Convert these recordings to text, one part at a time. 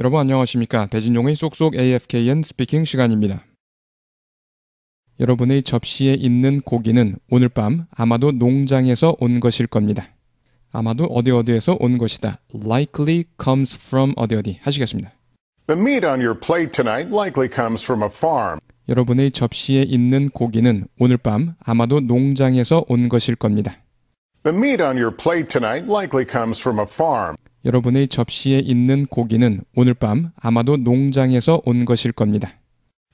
여러분 안녕하십니까? 배진용의 쏙쏙 AFKN 스피킹 시간입니다. 여러분의 접시에 있는 고기는 오늘 밤 아마도 농장에서 온 것일 겁니다. 아마도 어디 어디에서 온 것이다. likely comes from 어디 어디 하시겠습니다. The meat on your plate tonight likely comes from a farm. 여러분의 접시에 있는 고기는 오늘 밤 아마도 농장에서 온 것일 겁니다. The meat on your plate tonight likely comes from a farm. 여러분의 접시에 있는 고기는 오늘 밤 아마도 농장에서 온 것일 겁니다.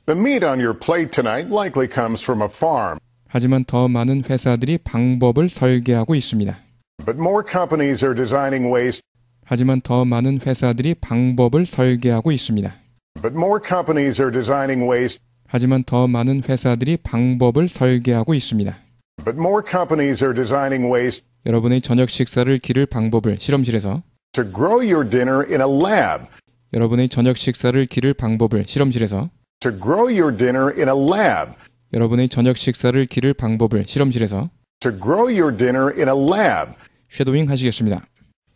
The meat on your plate tonight likely comes from a farm. 하지만 더 많은 회사들이 방법을 설계하고 있습니다. But more companies are designing ways. 하지만 더 많은 회사들이 방법을 설계하고 있습니다. But more companies are designing ways. 하지만 더 많은 회사들이 방법을 설계하고 있습니다. But more companies are designing ways. 여러분의 저녁 식사를 기를 방법을 실험실에서 to grow your dinner in a lab. 여러분의 저녁 식사를 기를 방법을 실험실에서 to grow your dinner in a lab. 여러분의 저녁 식사를 기를 방법을 실험실에서 to grow your dinner in a lab. 쉐도잉 하시겠습니다.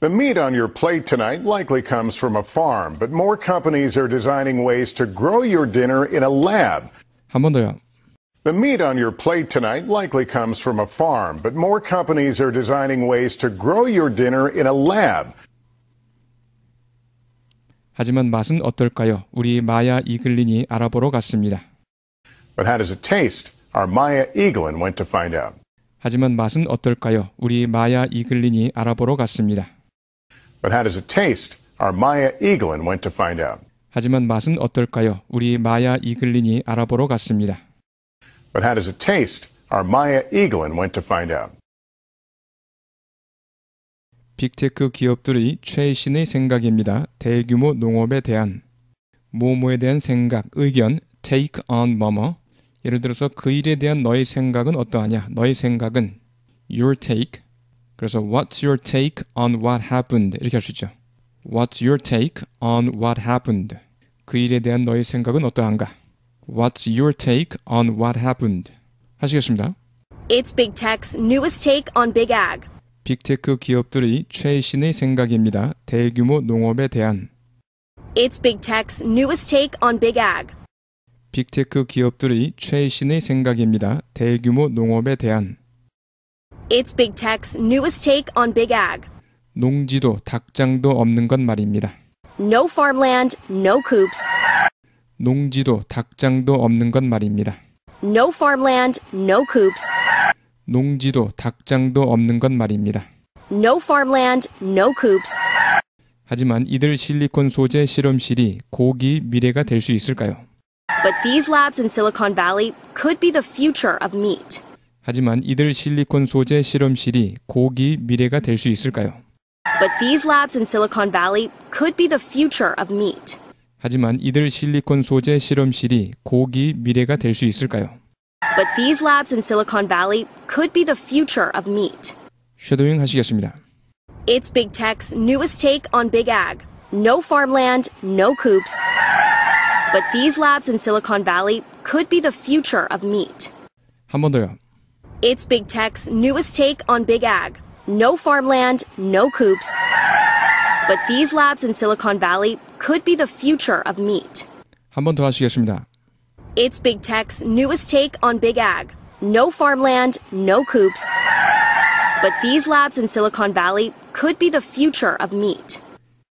The meat on your plate tonight likely comes from a farm, but more companies are designing ways to grow your dinner in a lab. 한 번 더요. The meat on your plate tonight likely comes from a farm, but more companies are designing ways to grow your dinner in a lab. 하지만 맛은 어떨까요? 우리 마야 이글린이 알아보러 갔습니다. But how does it taste? Our Maya Eaglin went to find out. 하지만 맛은 어떨까요? 우리 마야 이글린이 알아보러 갔습니다. But how does it taste? Our Maya Eaglin went to find out. 하지만 맛은 어떨까요? 우리 마야 이글린이 알아보러 갔습니다. But how does it taste? Our Maya Eaglin went to find out. 빅테크 기업들의 최신의 생각입니다. 대규모 농업에 대한 모모에 대한 생각, 의견, take on m m 뭐 예를 들어서 그 일에 대한 너의 생각은 어떠하냐? 너의 생각은 your take 그래서 what's your take on what happened 이렇게 할 수 있죠. What's your take on what happened? 그 일에 대한 너의 생각은 어떠한가? What's your take on what happened? 하시겠습니다. It's Big Tech's newest take on Big Ag. 빅테크 기업들의 최신의 생각입니다. 대규모 농업에 대한 It's Big Tech's newest take on Big Ag. 빅테크 기업들의 최신의 생각입니다. 대규모 농업에 대한 It's Big Tech's newest take on Big Ag. 농지도 닭장도 없는 것 말입니다. No farmland, no coops. 농지도 닭장도 없는 것 말입니다. No farmland, no coops. 농지도 닭장도 없는 것 말입니다. No farmland, no coops. 하지만 이들 실리콘 소재 실험실이 고기 미래가 될 수 있을까요? But these labs in Silicon Valley could be the future of meat. 하지만 이들 실리콘 소재 실험실이 고기 미래가 될 수 있을까요? But these labs in Silicon Valley could be the future of meat. 하지만 이들 실리콘 소재 실험실이 고기 미래가 될 수 있을까요? But these labs in Silicon Valley could be the future of meat. 하시겠습니다. It's big tech's newest take on big ag. No farmland, no coops. But these labs in Silicon Valley could be the future of meat. 한 더요. It's big tech's newest take on big ag. No farmland, no coops. But these labs in Silicon Valley could be the future of meat. 한 하시겠습니다. It's Big Tech's newest take on big ag. No farmland, no coops. But these labs in Silicon Valley could be the future of meat.